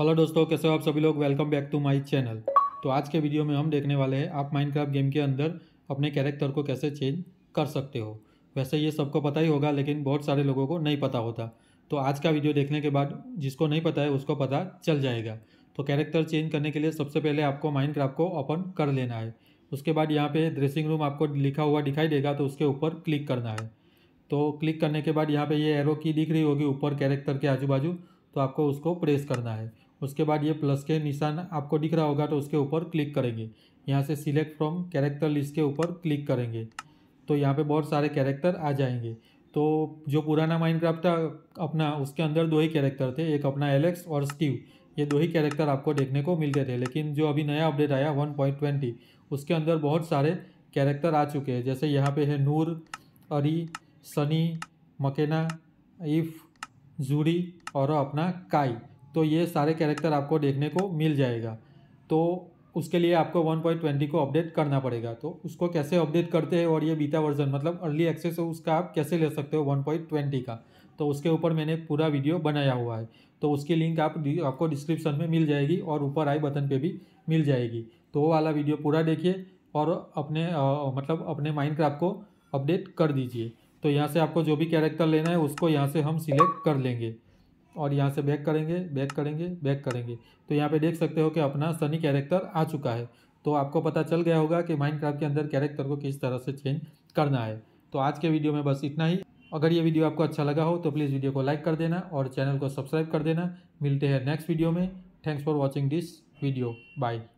hello दोस्तों कैसे हो आप सभी लोग welcome back to my channel तो आज के वीडियो में हम देखने वाले हैं आप माइनक्राफ्ट गेम के अंदर अपने कैरेक्टर को कैसे चेंज कर सकते हो वैसे ये सबको पता ही होगा लेकिन बहुत सारे लोगों को नहीं पता होता तो आज का वीडियो देखने के बाद जिसको नहीं पता है उसको पता चल जाएगा तो कैरेक्टर चेंज करने के लिए सबसे पहले आपको माइंड को ओपन कर लेना है उसके बाद यहाँ पर ड्रेसिंग रूम आपको लिखा हुआ दिखाई देगा तो उसके ऊपर क्लिक करना है तो क्लिक करने के बाद यहाँ पर ये एरो की दिख रही होगी ऊपर कैरेक्टर के आजू बाजू तो आपको उसको प्रेस करना है उसके बाद ये प्लस के निशान आपको दिख रहा होगा तो उसके ऊपर क्लिक करेंगे यहाँ से सिलेक्ट फ्रॉम कैरेक्टर लिस्ट के ऊपर क्लिक करेंगे तो यहाँ पे बहुत सारे कैरेक्टर आ जाएंगे तो जो पुराना माइनक्राफ्ट था अपना उसके अंदर दो ही कैरेक्टर थे एक अपना एलेक्स और स्टीव ये दो ही कैरेक्टर आपको देखने को मिलते थे लेकिन जो अभी नया अपडेट आया वन उसके अंदर बहुत सारे कैरेक्टर आ चुके हैं जैसे यहाँ पे है नूर अरी सनी मकेना इफ़ जूरी और अपना काई तो ये सारे कैरेक्टर आपको देखने को मिल जाएगा तो उसके लिए आपको 1.20 को अपडेट करना पड़ेगा तो उसको कैसे अपडेट करते हैं और ये बीटा वर्जन मतलब अर्ली एक्सेस उसका आप कैसे ले सकते हो 1.20 का तो उसके ऊपर मैंने पूरा वीडियो बनाया हुआ है तो उसकी लिंक आप आपको डिस्क्रिप्शन में मिल जाएगी और ऊपर आई बटन पे भी मिल जाएगी तो वो वाला वीडियो पूरा देखिए और अपने आ, मतलब अपने माइंड को अपडेट कर दीजिए तो यहाँ से आपको जो भी कैरेक्टर लेना है उसको यहाँ से हम सिलेक्ट कर लेंगे और यहाँ से बैक करेंगे बैक करेंगे बैक करेंगे तो यहाँ पे देख सकते हो कि अपना सनी कैरेक्टर आ चुका है तो आपको पता चल गया होगा कि माइनक्राफ्ट के अंदर कैरेक्टर को किस तरह से चेंज करना है तो आज के वीडियो में बस इतना ही अगर ये वीडियो आपको अच्छा लगा हो तो प्लीज़ वीडियो को लाइक कर देना और चैनल को सब्सक्राइब कर देना मिलते हैं नेक्स्ट वीडियो में thanks for watching this video bye